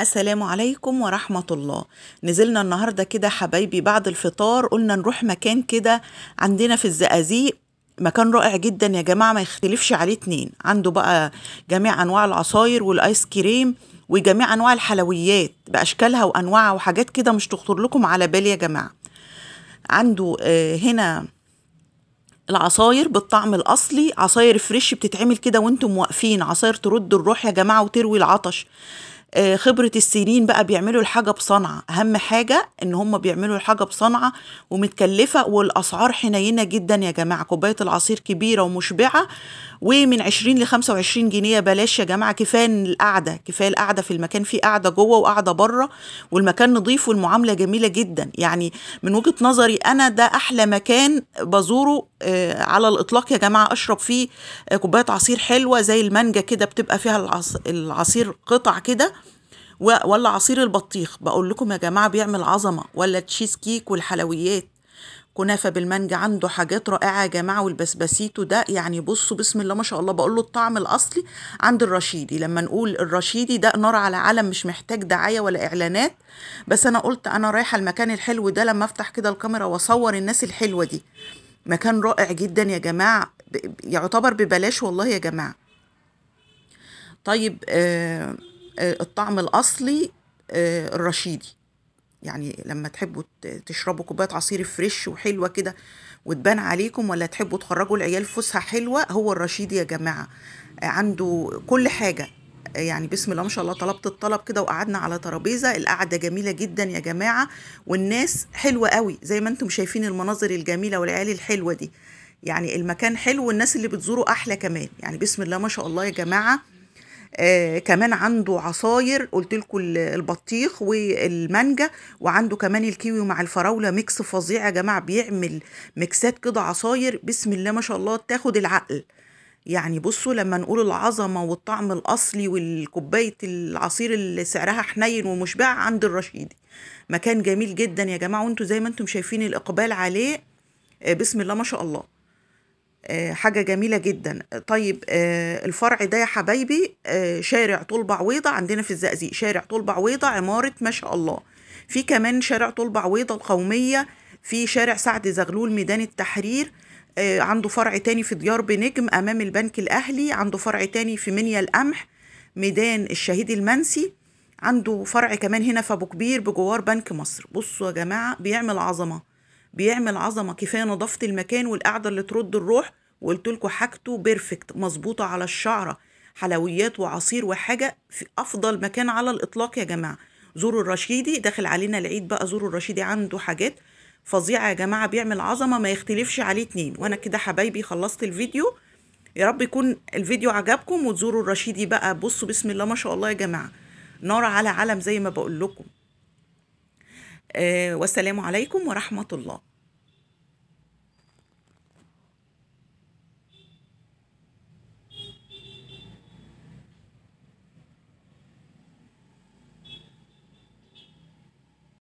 السلام عليكم ورحمة الله نزلنا النهاردة كده حبايبي بعد الفطار قلنا نروح مكان كده عندنا في الزقازيق مكان رائع جدا يا جماعة ما يختلفش عليه اتنين عنده بقى جميع أنواع العصاير والآيس كريم وجميع أنواع الحلويات بأشكالها وأنواعها وحاجات كده مش تخطر لكم على بال يا جماعة عنده آه، هنا العصاير بالطعم الاصلي عصاير فريش بتتعمل كده وانتم واقفين عصاير ترد الروح يا جماعه وتروي العطش آه، خبرة السنين بقى بيعملوا الحاجة بصنعة أهم حاجة إن هم بيعملوا الحاجة بصنعة ومتكلفة والأسعار حنينة جدا يا جماعة كوباية العصير كبيرة ومشبعة ومن 20 ل 25 جنيه بلاش يا جماعة كفاية القعدة كفاية القعدة في المكان في قعدة جوه وقعدة بره والمكان نظيف والمعاملة جميلة جدا يعني من وجهة نظري أنا ده أحلى مكان بزوره آه، على الاطلاق يا جماعه اشرب فيه آه، كوبايه عصير حلوه زي المانجا كده بتبقى فيها العصير قطع كده ولا عصير البطيخ بقول لكم يا جماعه بيعمل عظمه ولا تشيز كيك والحلويات كنافه بالمانجا عنده حاجات رائعه يا جماعه والبسبسيتو ده يعني بصوا بسم الله ما شاء الله بقول له الطعم الاصلي عند الرشيدي لما نقول الرشيدي ده نار على علم مش محتاج دعايه ولا اعلانات بس انا قلت انا رايحه المكان الحلو ده لما افتح كده الكاميرا واصور الناس الحلوه دي مكان رائع جدا يا جماعة يعتبر ببلاش والله يا جماعة طيب آه،, آه الطعم الأصلي آه الرشيدي يعني لما تحبوا تشربوا كوبايه عصير فريش وحلوه كده وتبان عليكم ولا تحبوا تخرجوا العيال فسحه حلوه هو الرشيدي يا جماعه عنده كل حاجه يعني بسم الله ما شاء الله طلبت الطلب كده وقعدنا على ترابيزه القعده جميله جدا يا جماعه والناس حلوه قوي زي ما انتم شايفين المناظر الجميله والعيال الحلوه دي يعني المكان حلو والناس اللي بتزوره احلى كمان يعني بسم الله ما شاء الله يا جماعه آه كمان عنده عصاير قلت لكم البطيخ والمانجا وعنده كمان الكيوي مع الفراوله ميكس فظيع يا جماعه بيعمل ميكسات كده عصاير بسم الله ما شاء الله تاخد العقل يعني بصوا لما نقول العظمة والطعم الأصلي والكوباية العصير اللي سعرها حنين ومشبع عند الرشيدي مكان جميل جدا يا جماعة وانتم زي ما انتم شايفين الإقبال عليه آه، بسم الله ما شاء الله آه، حاجة جميلة جدا طيب آه، الفرع ده يا حبايبي شارع طول بعويضة عندنا في الزقازيق شارع طول بعويضة عمارة ما شاء الله في كمان شارع طول بعويضة القومية في شارع سعد زغلول ميدان التحرير آه، عنده فرع تاني في ديار بنجم أمام البنك الأهلي عنده فرع تاني في منيا القمح ميدان الشهيد المنسي عنده فرع كمان هنا في أبو كبير بجوار بنك مصر بصوا يا جماعة بيعمل عظمة بيعمل عظمة كفاية نظافة المكان والقعدة اللي ترد الروح وقلت لكم حاجته بيرفكت مظبوطة على الشعرة حلويات وعصير وحاجة في أفضل مكان على الإطلاق يا جماعة زوروا الرشيدي داخل علينا العيد بقى زوروا الرشيدي عنده حاجات فظيع يا جماعه بيعمل عظمه ما يختلفش عليه اتنين وانا كده حبايبي خلصت الفيديو يا رب يكون الفيديو عجبكم وتزوروا الرشيدي بقى بصوا بسم الله ما شاء الله يا جماعه نار على علم زي ما بقول لكم آه والسلام عليكم ورحمه الله